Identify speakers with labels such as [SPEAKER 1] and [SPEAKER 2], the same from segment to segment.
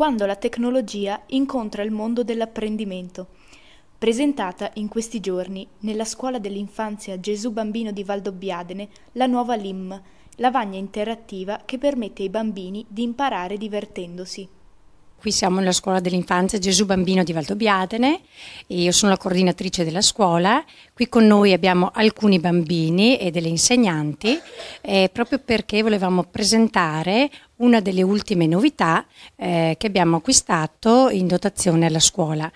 [SPEAKER 1] quando la tecnologia incontra il mondo dell'apprendimento, presentata in questi giorni nella scuola dell'infanzia Gesù Bambino di Valdobbiadene, la nuova LIM, lavagna interattiva che permette ai bambini di imparare divertendosi. Qui siamo nella scuola dell'infanzia Gesù Bambino di Valdobbiadene e io sono la coordinatrice della scuola. Qui con noi abbiamo alcuni bambini e delle insegnanti eh, proprio perché volevamo presentare una delle ultime novità eh, che abbiamo acquistato in dotazione alla scuola.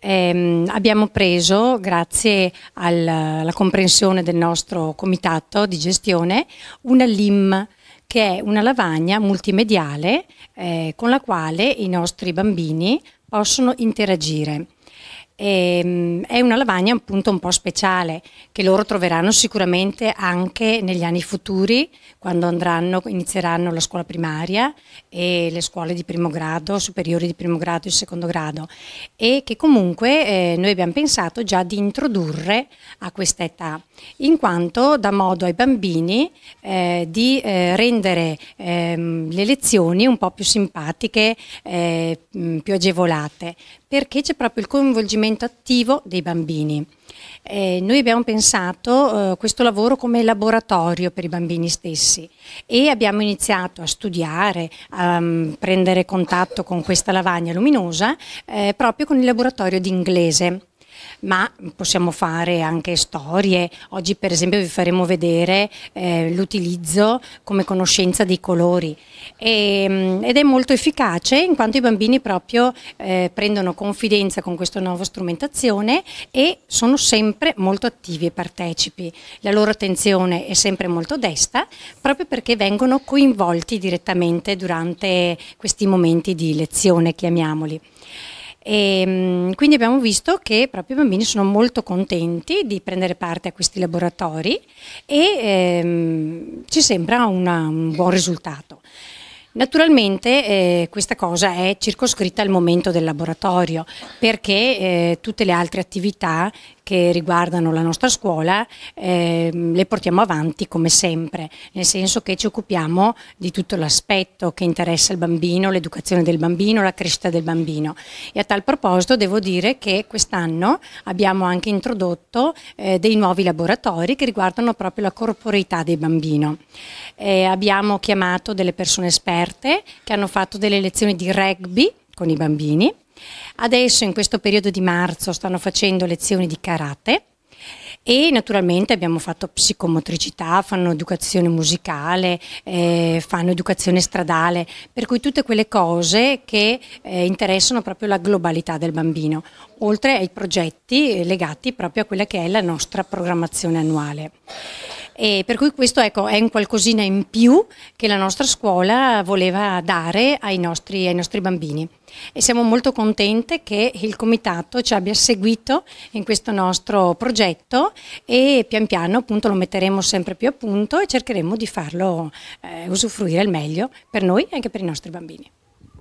[SPEAKER 1] Eh, abbiamo preso, grazie alla comprensione del nostro comitato di gestione, una LIM che è una lavagna multimediale eh, con la quale i nostri bambini possono interagire. Ehm, è una lavagna appunto un po' speciale che loro troveranno sicuramente anche negli anni futuri quando andranno, inizieranno la scuola primaria e le scuole di primo grado, superiori di primo grado e secondo grado e che comunque eh, noi abbiamo pensato già di introdurre a questa età in quanto dà modo ai bambini eh, di eh, rendere ehm, le lezioni un po' più simpatiche, eh, più agevolate perché c'è proprio il coinvolgimento attivo dei bambini. Eh, noi abbiamo pensato eh, questo lavoro come laboratorio per i bambini stessi e abbiamo iniziato a studiare, a um, prendere contatto con questa lavagna luminosa eh, proprio con il laboratorio di inglese ma possiamo fare anche storie. Oggi per esempio vi faremo vedere eh, l'utilizzo come conoscenza dei colori e, mm, ed è molto efficace in quanto i bambini proprio eh, prendono confidenza con questa nuova strumentazione e sono sempre molto attivi e partecipi. La loro attenzione è sempre molto desta proprio perché vengono coinvolti direttamente durante questi momenti di lezione, chiamiamoli. E, ehm, quindi abbiamo visto che proprio i bambini sono molto contenti di prendere parte a questi laboratori e ehm, ci sembra una, un buon risultato. Naturalmente eh, questa cosa è circoscritta al momento del laboratorio perché eh, tutte le altre attività che riguardano la nostra scuola eh, le portiamo avanti come sempre, nel senso che ci occupiamo di tutto l'aspetto che interessa il bambino, l'educazione del bambino, la crescita del bambino. E a tal proposito devo dire che quest'anno abbiamo anche introdotto eh, dei nuovi laboratori che riguardano proprio la corporeità del bambino. Eh, abbiamo chiamato delle persone esperte che hanno fatto delle lezioni di rugby con i bambini Adesso in questo periodo di marzo stanno facendo lezioni di karate e naturalmente abbiamo fatto psicomotricità, fanno educazione musicale, eh, fanno educazione stradale, per cui tutte quelle cose che eh, interessano proprio la globalità del bambino, oltre ai progetti eh, legati proprio a quella che è la nostra programmazione annuale. E per cui questo ecco, è un qualcosina in più che la nostra scuola voleva dare ai nostri, ai nostri bambini. E siamo molto contente che il comitato ci abbia seguito in questo nostro progetto e pian piano appunto, lo metteremo sempre più a punto e cercheremo di farlo eh, usufruire al meglio per noi e anche per i nostri bambini.